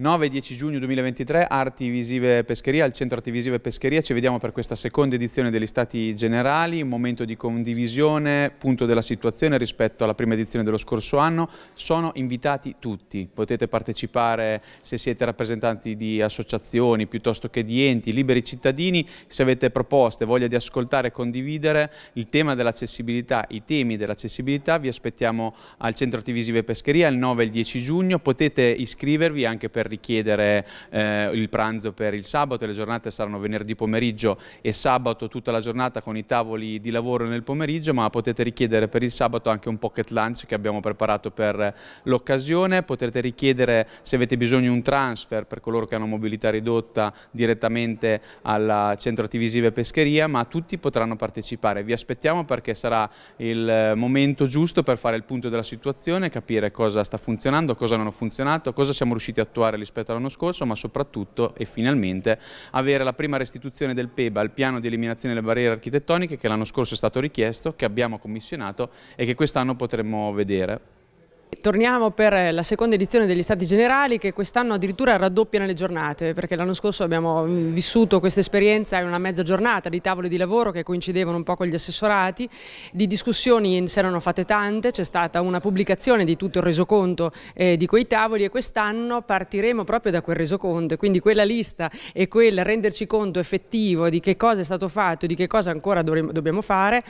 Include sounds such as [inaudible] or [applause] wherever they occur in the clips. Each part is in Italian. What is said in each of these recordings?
9-10 giugno 2023, Arti Visive Pescheria, al Centro Arti Visive Pescheria. Ci vediamo per questa seconda edizione degli Stati Generali, un momento di condivisione, punto della situazione rispetto alla prima edizione dello scorso anno. Sono invitati tutti, potete partecipare se siete rappresentanti di associazioni piuttosto che di enti, liberi cittadini, se avete proposte, voglia di ascoltare e condividere il tema dell'accessibilità, i temi dell'accessibilità, vi aspettiamo al Centro Arti Visive Pescheria il 9 e il 10 giugno, potete iscrivervi anche per richiedere eh, il pranzo per il sabato, le giornate saranno venerdì pomeriggio e sabato tutta la giornata con i tavoli di lavoro nel pomeriggio, ma potete richiedere per il sabato anche un pocket lunch che abbiamo preparato per l'occasione, potrete richiedere se avete bisogno un transfer per coloro che hanno mobilità ridotta direttamente al centro e pescheria, ma tutti potranno partecipare. Vi aspettiamo perché sarà il momento giusto per fare il punto della situazione, capire cosa sta funzionando, cosa non ha funzionato, cosa siamo riusciti a attuare particolare rispetto all'anno scorso, ma soprattutto e finalmente avere la prima restituzione del PEBA al piano di eliminazione delle barriere architettoniche che l'anno scorso è stato richiesto, che abbiamo commissionato e che quest'anno potremmo vedere. Torniamo per eh, la seconda edizione degli Stati Generali che quest'anno addirittura raddoppiano le giornate perché l'anno scorso abbiamo mm, vissuto questa esperienza in una mezza giornata di tavoli di lavoro che coincidevano un po' con gli assessorati, di discussioni in erano fatte tante, c'è stata una pubblicazione di tutto il resoconto eh, di quei tavoli e quest'anno partiremo proprio da quel resoconto e quindi quella lista e quel renderci conto effettivo di che cosa è stato fatto, e di che cosa ancora dovremo, dobbiamo fare,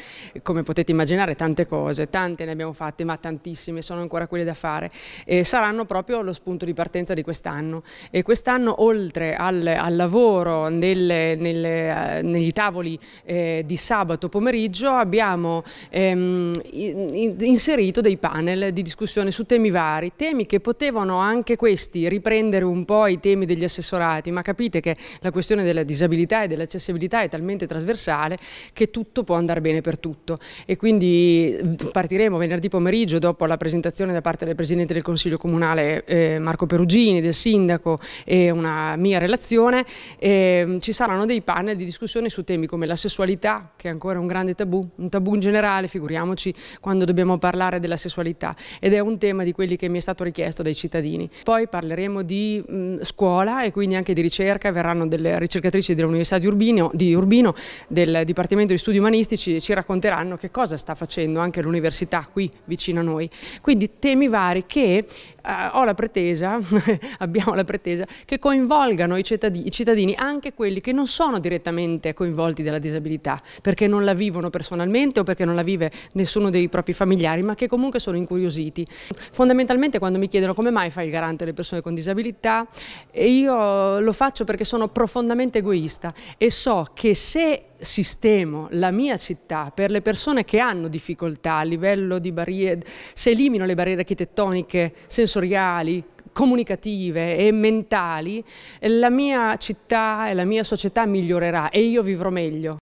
come potete immaginare tante cose, tante ne abbiamo fatte ma tantissime sono ancora quelle da fare, eh, saranno proprio lo spunto di partenza di quest'anno. E quest'anno oltre al, al lavoro nelle, nelle, eh, negli tavoli eh, di sabato pomeriggio abbiamo ehm, inserito dei panel di discussione su temi vari, temi che potevano anche questi riprendere un po' i temi degli assessorati, ma capite che la questione della disabilità e dell'accessibilità è talmente trasversale che tutto può andare bene per tutto. E quindi mm, partiremo venerdì pomeriggio dopo la presentazione da parte del Presidente del Consiglio Comunale eh, Marco Perugini, del Sindaco e una mia relazione, eh, ci saranno dei panel di discussione su temi come la sessualità, che è ancora un grande tabù, un tabù in generale, figuriamoci quando dobbiamo parlare della sessualità, ed è un tema di quelli che mi è stato richiesto dai cittadini. Poi parleremo di mh, mm, scuola e quindi anche di ricerca, verranno delle ricercatrici dell'Università di Urbino, di Urbino, del Dipartimento di Studi Umanistici, ci racconteranno che cosa sta facendo anche l'università qui vicino a noi. Quindi temi vari che eh, la pretesa, [laughs] abbiamo la pretesa, che coinvolgano i cittadini, i cittadini, anche quelli che non sono direttamente coinvolti dalla disabilità, perché non la vivono personalmente o perché non la vive nessuno dei propri familiari, ma che comunque sono incuriositi. Fondamentalmente quando mi chiedono come mai fa il garante alle persone con disabilità, io lo faccio perché sono profondamente egoista e so che se sistemo, la mia città, per le persone che hanno difficoltà a livello di barriere, se elimino le barriere architettoniche, sensoriali, comunicative e mentali, la mia città e la mia società migliorerà e io vivrò meglio.